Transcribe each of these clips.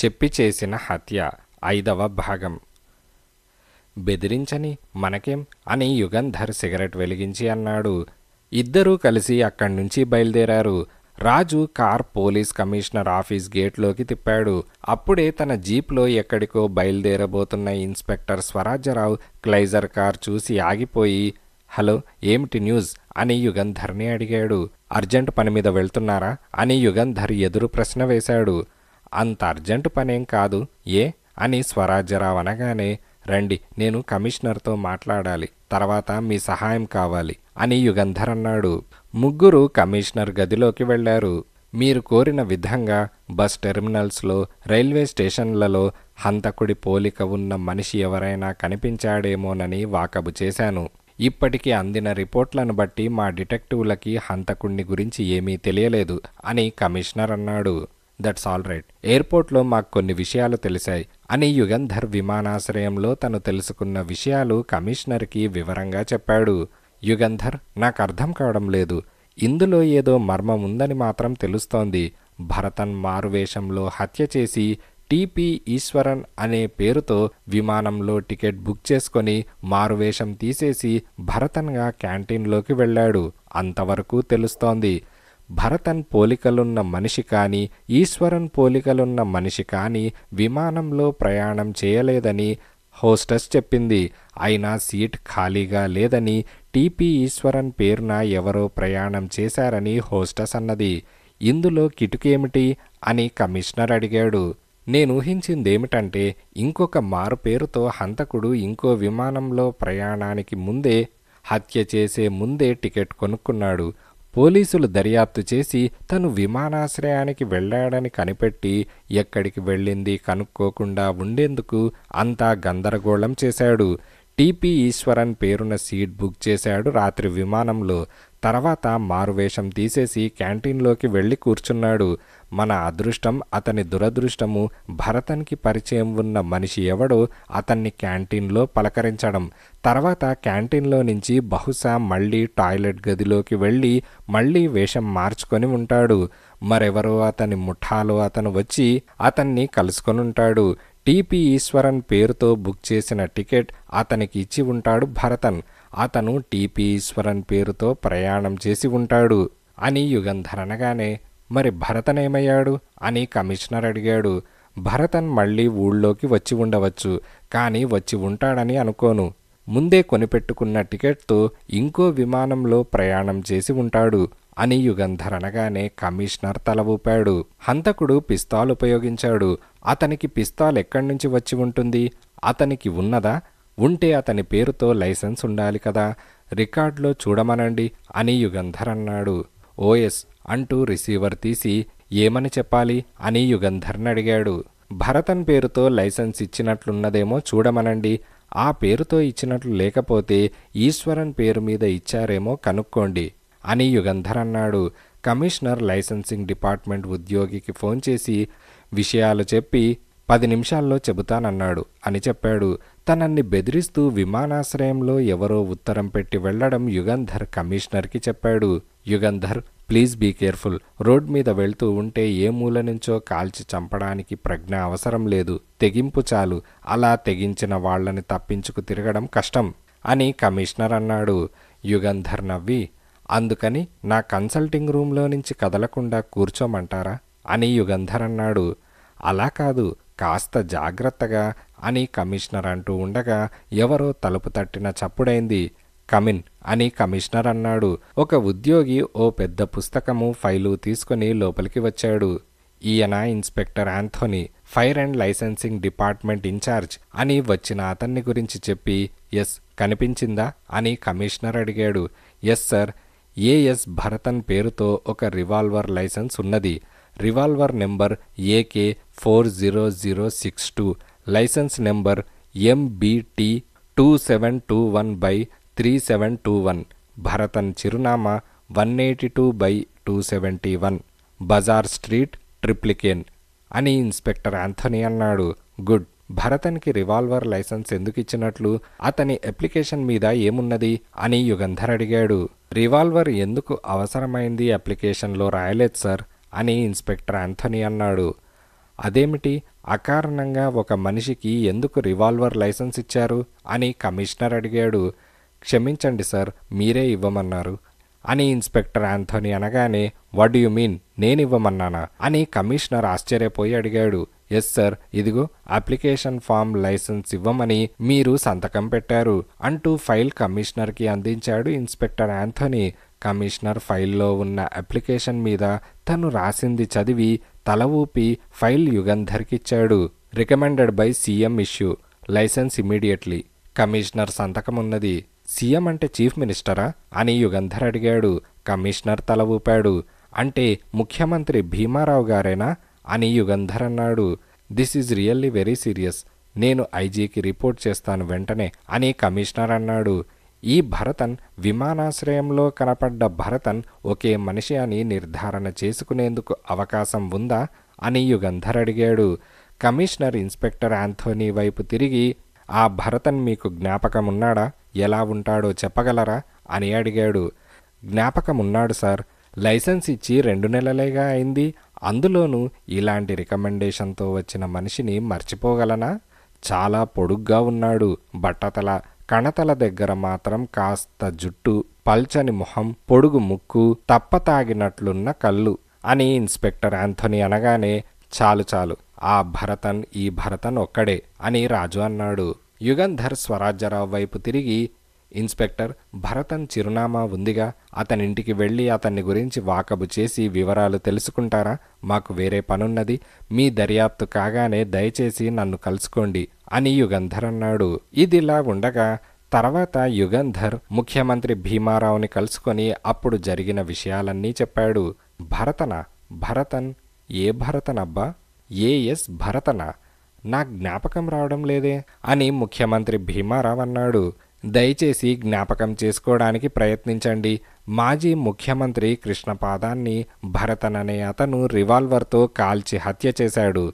చెప్పి చేసిన హత్య ఐదవ భాగం బెదిరించని మనకేం అని యుగంధర్ సిగరెట్ వెలిగించి అన్నాడు ఇద్దరూ కలిసి అక్కడి నుంచి బయలుదేరారు Raju car police commissioner office గేట్లోకి తిప్పాడు అప్పుడే తన జీప్లో ఎక్కడికో బయలుదేరబోతున్న ఇన్స్పెక్టర్ స్వరాజ్యరావు క్లైజర్ కార్ చూసి ఆగిపోయి హలో ఏమిటి న్యూస్ అని యుగంధర్ని అడిగాడు అర్జెంట్ పని మీద వెళ్తున్నారా అని యుగంధర్ ఎదురు ప్రశ్న వేశాడు అంత అర్జెంటు పనేం కాదు ఏ అని స్వరాజ్యరావు అనగానే రండి నేను కమిషనర్తో మాట్లాడాలి తర్వాత మీ సహాయం కావాలి అని యుగంధర్ అన్నాడు ముగ్గురు కమిషనర్ గదిలోకి వెళ్లారు మీరు కోరిన విధంగా బస్ టెర్మినల్స్లో రైల్వే స్టేషన్లలో హంతకుడి పోలిక ఉన్న మనిషి ఎవరైనా కనిపించాడేమోనని వాకబు చేశాను ఇప్పటికి అందిన రిపోర్ట్లను బట్టి మా డిటెక్టివ్లకి హంతకుణ్ణి గురించి ఏమీ తెలియలేదు అని కమిషనర్ అన్నాడు దట్స్ ఆల్ రైట్ ఎయిర్పోర్ట్లో మాకు కొన్ని విషయాలు తెలిసాయి అని యుగంధర్ విమానాశ్రయంలో తను తెలుసుకున్న విషయాలు కమిషనర్కి వివరంగా చెప్పాడు యుగంధర్ నాకు అర్థం కావడం లేదు ఇందులో ఏదో మర్మం ఉందని మాత్రం తెలుస్తోంది భరతన్ మారువేషంలో హత్య చేసి టీపీ ఈశ్వరన్ అనే పేరుతో విమానంలో టికెట్ బుక్ చేసుకొని మారువేషం తీసేసి భరతన్గా క్యాంటీన్లోకి వెళ్ళాడు అంతవరకు తెలుస్తోంది భరతన్ పోలికలున్న మనిషి కానీ ఈశ్వరన్ పోలికలున్న మనిషి కానీ విమానంలో ప్రయాణం చేయలేదని హోస్టస్ చెప్పింది అయినా సీట్ ఖాళీగా లేదని టీపీ ఈశ్వరన్ పేరున ఎవరో ప్రయాణం చేశారని హోస్టస్ అన్నది ఇందులో కిటుకేమిటి అని కమిషనర్ అడిగాడు నేను ఊహించిందేమిటంటే ఇంకొక మారు పేరుతో హంతకుడు ఇంకో విమానంలో ప్రయాణానికి ముందే హత్య చేసే ముందే టికెట్ కొనుక్కున్నాడు పోలీసులు దర్యాప్తు చేసి తను విమానాశ్రయానికి వెళ్ళాడని కనిపెట్టి ఎక్కడికి వెళ్ళింది కనుక్కోకుండా ఉండేందుకు అంతా గందరగోళం చేశాడు టీపీ ఈశ్వరన్ పేరున సీట్ బుక్ చేశాడు రాత్రి విమానంలో తర్వాత మారువేషం తీసేసి క్యాంటీన్లోకి వెళ్ళి కూర్చున్నాడు మన అదృష్టం అతని దురదృష్టము భరతన్కి పరిచయం ఉన్న మనిషి ఎవడో అతన్ని క్యాంటీన్లో పలకరించడం తర్వాత క్యాంటీన్లో నుంచి బహుశా మళ్ళీ టాయిలెట్ గదిలోకి వెళ్ళి మళ్ళీ వేషం మార్చుకొని ఉంటాడు మరెవరో అతని ముఠాలో అతను వచ్చి అతన్ని కలుసుకొని ఉంటాడు టీపీ ఈశ్వరన్ పేరుతో బుక్ చేసిన టికెట్ అతనికి ఇచ్చి ఉంటాడు భరతన్ అతను టీపీ ఈశ్వరన్ పేరుతో ప్రయాణం చేసి ఉంటాడు అని యుగంధరణగానే మరి భరతన్ ఏమయ్యాడు అని కమిషనర్ అడిగాడు భరతన్ మళ్ళీ ఊళ్ళోకి వచ్చి ఉండవచ్చు కానీ వచ్చి ఉంటాడని అనుకోను ముందే కొనిపెట్టుకున్న టికెట్తో ఇంకో విమానంలో ప్రయాణం చేసి ఉంటాడు అని యుగంధరనగానే కమిషనర్ తల ఊపాడు హంతకుడు పిస్తాల్ ఉపయోగించాడు అతనికి పిస్తాల్ ఎక్కడి నుంచి వచ్చి ఉంటుంది అతనికి ఉన్నదా ఉంటే అతని పేరుతో లైసెన్స్ ఉండాలి కదా రికార్డులో చూడమనండి అని యుగంధర్ అన్నాడు ఓఎస్ అంటూ రిసీవర్ తీసి ఏమని చెప్పాలి అని యుగంధర్ని అడిగాడు భరతన్ పేరుతో లైసెన్స్ ఇచ్చినట్లున్నదేమో చూడమనండి ఆ పేరుతో ఇచ్చినట్లు లేకపోతే ఈశ్వరన్ పేరు మీద ఇచ్చారేమో కనుక్కోండి అని యుగంధర్ అన్నాడు కమిషనర్ లైసెన్సింగ్ డిపార్ట్మెంట్ ఉద్యోగికి ఫోన్ చేసి విషయాలు చెప్పి పది నిమిషాల్లో చెబుతానన్నాడు అని చెప్పాడు తనన్ని బెదిరిస్తూ విమానాశ్రయంలో ఎవరో ఉత్తరం పెట్టి వెళ్లడం యుగంధర్ కమిషనర్కి చెప్పాడు Yugandhar please be careful road మీద వెళ్తూ ఉంటే ఏ మూల నుంచో కాల్చి చంపడానికి ప్రజ్ఞ అవసరం లేదు తెగింపు చాలు అలా తెగించిన వాళ్లని తప్పించుకు తిరగడం కష్టం అని కమిషనర్ అన్నాడు యుగంధర్ నవ్వి అందుకని నా కన్సల్టింగ్ రూమ్లో నుంచి కదలకుండా కూర్చోమంటారా అని యుగంధర్ అన్నాడు అలా కాదు కాస్త జాగ్రత్తగా అని కమిషనర్ అంటూ ఉండగా ఎవరో తలుపు తట్టిన చప్పుడైంది కమిన్ అని కమిషనర్ అన్నాడు ఒక ఉద్యోగి ఓ పెద్ద పుస్తకము ఫైలు తీసుకుని లోపలికి వచ్చాడు ఈయన inspector Anthony fire and licensing department in charge అని వచ్చిన అతన్ని గురించి చెప్పి ఎస్ కనిపించిందా అని కమిషనర్ అడిగాడు ఎస్ సార్ ఏఎస్ భరతన్ పేరుతో ఒక రివాల్వర్ లైసెన్స్ ఉన్నది revolver number A K four zero zero six two license number M B T two seven two one by three seven two one Bharatan చిరునామా one eighty two by two seventy one bazaar street Triplicane అని inspector Anthony అన్నాడు గుడ్ భరతన్కి revolver license ఎందుకు ఇచ్చినట్లు అతని application మీద ఏమున్నది అని యుగంధర్ అడిగాడు రివాల్వర్ ఎందుకు అవసరమైంది అప్లికేషన్లో రాయలేదు సార్ అని ఇన్స్పెక్టర్ ఆంథనీ అన్నాడు అదేమిటి అకారణంగా ఒక మనిషికి ఎందుకు రివాల్వర్ లైసెన్స్ ఇచ్చారు అని కమిషనర్ అడిగాడు క్షమించండి సార్ మీరే ఇవ్వమన్నారు అని ఇన్స్పెక్టర్ ఆంథోనీ అనగానే వాట్ యు మీన్ నేను ఇవ్వమన్నానా అని కమిషనర్ ఆశ్చర్యపోయి అడిగాడు ఎస్ సార్ ఇదిగో అప్లికేషన్ ఫామ్ లైసెన్స్ ఇవ్వమని మీరు సంతకం పెట్టారు అంటూ ఫైల్ కమిషనర్కి అందించాడు ఇన్స్పెక్టర్ ఆంథోనీ కమిషనర్ ఫైల్లో ఉన్న అప్లికేషన్ మీద తను రాసింది చదివి తల ఊపి ఫైల్ యుగంధర్కిచ్చాడు recommended by CM issue license immediately commissioner సంతకం ఉన్నది సీఎం అంటే చీఫ్ మినిస్టరా అని యుగంధర్ అడిగాడు కమిషనర్ తల ఊపాడు అంటే ముఖ్యమంత్రి భీమారావు గారేనా అని యుగంధర్ అన్నాడు this is really very serious నేను ఐజీకి రిపోర్ట్ చేస్తాను వెంటనే అని కమిషనర్ అన్నాడు ఈ భరతన్ విమానాశ్రయంలో కనపడ్డ భరతన్ ఒకే మనిషి అని నిర్ధారణ చేసుకునేందుకు అవకాశం ఉందా అని యుగంధర్ అడిగాడు కమిషనర్ ఇన్స్పెక్టర్ ఆంథోనీ వైపు తిరిగి ఆ భరతన్ మీకు జ్ఞాపకమున్నాడా ఎలా ఉంటాడో చెప్పగలరా అని అడిగాడు జ్ఞాపకం ఉన్నాడు సార్ లైసెన్స్ ఇచ్చి రెండు నెలలేగా అయింది అందులోనూ ఇలాంటి రికమెండేషన్తో వచ్చిన మనిషిని మర్చిపోగలనా చాలా పొడుగ్గా ఉన్నాడు బట్టతల కణతల దగ్గర మాత్రం కాస్త జుట్టు పల్చని మొహం పొడుగు ముక్కు తప్ప తాగినట్లున్న కళ్ళు అని ఇన్స్పెక్టర్ యాంథనీ అనగానే చాలు చాలు ఆ భరతన్ ఈ భరతన్ ఒక్కడే అని రాజు అన్నాడు యుగంధర్ స్వరాజ్యరావు వైపు తిరిగి ఇన్స్పెక్టర్ భరతన్ చిరునామా ఉందిగా అతనింటికి వెళ్ళి అతన్ని గురించి వాకబు చేసి వివరాలు తెలుసుకుంటారా మాకు వేరే పనున్నది మీ దర్యాప్తు కాగానే దయచేసి నన్ను కలుసుకోండి అని యుగంధర్ అన్నాడు ఇదిలా ఉండగా తర్వాత యుగంధర్ ముఖ్యమంత్రి భీమారావుని కలుసుకొని అప్పుడు జరిగిన విషయాలన్నీ చెప్పాడు భరతన భరతన్ ఏ భరతనబ్బా ఏఎస్ భరతన నా జ్ఞాపకం రావడం లేదే అని ముఖ్యమంత్రి భీమారావు అన్నాడు దయచేసి జ్ఞాపకం చేసుకోవడానికి ప్రయత్నించండి మాజీ ముఖ్యమంత్రి కృష్ణపాదాన్ని భరతన్ అనే అతను రివాల్వర్తో కాల్చి హత్య చేశాడు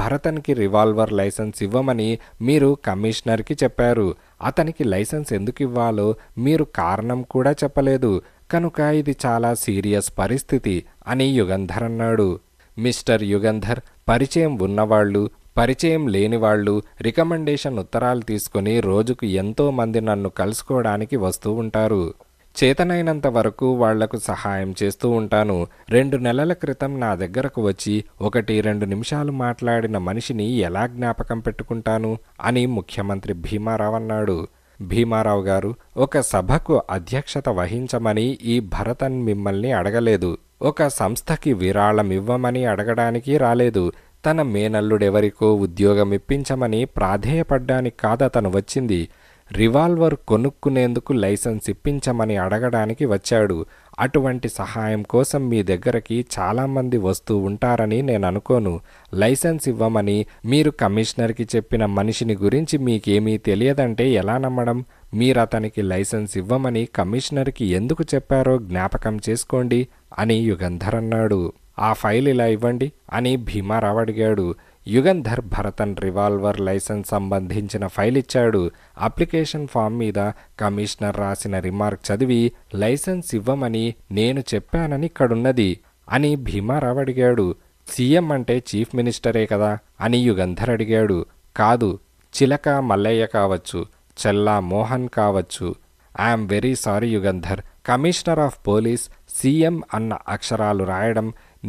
భరతన్కి రివాల్వర్ లైసెన్స్ ఇవ్వమని మీరు కమిషనర్కి చెప్పారు అతనికి లైసెన్స్ ఎందుకు ఇవ్వాలో మీరు కారణం కూడా చెప్పలేదు కనుక ఇది చాలా సీరియస్ పరిస్థితి అని యుగంధర్ అన్నాడు మిస్టర్ యుగంధర్ పరిచయం ఉన్నవాళ్లు పరిచయం లేనివాళ్ళు రికమెండేషన్ ఉత్తరాలు తీసుకుని రోజుకు ఎంతో మంది నన్ను కలుసుకోవడానికి వస్తూ ఉంటారు చేతనైనంత వరకు వాళ్లకు సహాయం చేస్తూ ఉంటాను రెండు నెలల క్రితం నా దగ్గరకు వచ్చి ఒకటి రెండు నిమిషాలు మాట్లాడిన మనిషిని ఎలా జ్ఞాపకం పెట్టుకుంటాను అని ముఖ్యమంత్రి భీమారావు అన్నాడు భీమారావు గారు ఒక సభకు అధ్యక్షత వహించమని ఈ భరతన్ మిమ్మల్ని అడగలేదు ఒక సంస్థకి విరాళం ఇవ్వమని అడగడానికి రాలేదు తన మేనల్లుడెవరికో ఉద్యోగం ఇప్పించమని ప్రాధేయపడ్డానికి కాదతను వచ్చింది రివాల్వర్ కొనుక్కునేందుకు లైసెన్స్ ఇప్పించమని అడగడానికి వచ్చాడు అటువంటి సహాయం కోసం మీ దగ్గరకి చాలామంది వస్తూ ఉంటారని నేను అనుకోను లైసెన్స్ ఇవ్వమని మీరు కమిషనర్కి చెప్పిన మనిషిని గురించి మీకేమీ తెలియదంటే ఎలా నమ్మడం మీరు అతనికి లైసెన్స్ ఇవ్వమని కమిషనర్కి ఎందుకు చెప్పారో జ్ఞాపకం చేసుకోండి అని యుగంధర్ అన్నాడు ఆ ఫైల్ ఇలా ఇవ్వండి అని భీమారావు అడిగాడు యుగంధర్ భరతన్ రివాల్వర్ లైసెన్స్ సంబంధించిన ఫైల్ ఇచ్చాడు అప్లికేషన్ ఫామ్ మీద కమిషనర్ రాసిన రిమార్క్ చదివి లైసెన్స్ ఇవ్వమని నేను చెప్పానని ఇక్కడున్నది అని భీమారావు అడిగాడు సీఎం అంటే చీఫ్ మినిస్టరే కదా అని యుగంధర్ అడిగాడు కాదు చిలక మల్లయ్య కావచ్చు చెల్లా మోహన్ కావచ్చు I'm very sorry Yugandhar commissioner of police CM అన్న అక్షరాలు రాయడం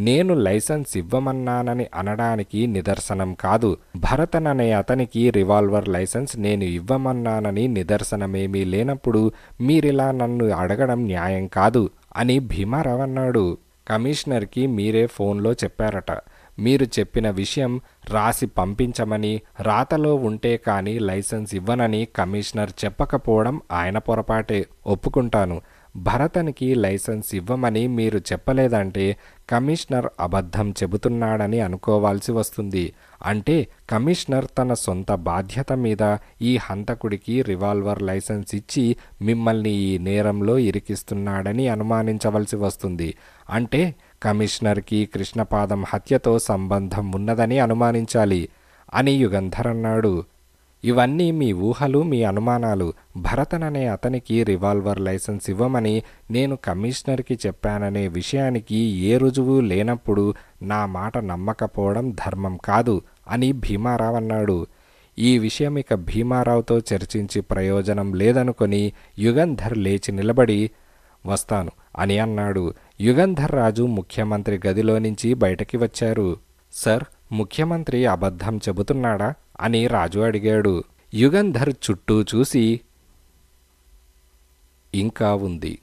నేను లైసెన్స్ ఇవ్వమన్నానని అనడానికి నిదర్శనం కాదు భరతన్ అనే అతనికి రివాల్వర్ లైసెన్స్ నేను ఇవ్వమన్నానని నిదర్శనమేమీ లేనప్పుడు మీరిలా నన్ను అడగడం న్యాయం కాదు అని భీమారావు అన్నాడు కమిషనర్కి మీరే ఫోన్లో చెప్పారట మీరు చెప్పిన విషయం రాసి పంపించమని రాతలో ఉంటే కానీ లైసెన్స్ ఇవ్వనని కమిషనర్ చెప్పకపోవడం ఆయన పొరపాటే ఒప్పుకుంటాను భరతనికి లైసెన్స్ ఇవ్వమని మీరు చెప్పలేదంటే కమిషనర్ అబద్ధం చెబుతున్నాడని అనుకోవాల్సి వస్తుంది అంటే కమిషనర్ తన సొంత బాధ్యత మీద ఈ హంతకుడికి రివాల్వర్ లైసెన్స్ ఇచ్చి మిమ్మల్ని ఈ నేరంలో ఇరికిస్తున్నాడని అనుమానించవలసి వస్తుంది అంటే కమిషనర్కి కృష్ణపాదం హత్యతో సంబంధం ఉన్నదని అనుమానించాలి అని యుగంధర్ అన్నాడు ఇవన్నీ మీ ఊహలు మీ అనుమానాలు భరతన్ అనే అతనికి రివాల్వర్ లైసెన్స్ ఇవ్వమని నేను కమిషనర్కి చెప్పాననే విషయానికి ఏ రుజువు లేనప్పుడు నా మాట నమ్మకపోవడం ధర్మం కాదు అని భీమారావు అన్నాడు ఈ విషయం ఇక భీమారావుతో చర్చించి ప్రయోజనం లేదనుకొని యుగంధర్ లేచి నిలబడి వస్తాను అని అన్నాడు యుగంధర్ రాజు ముఖ్యమంత్రి గదిలో నుంచి బయటకి వచ్చారు సార్ ముఖ్యమంత్రి అబద్ధం చెబుతున్నాడా అని రాజు అడిగాడు యుగంధర్ చుట్టూ చూసి ఇంకా ఉంది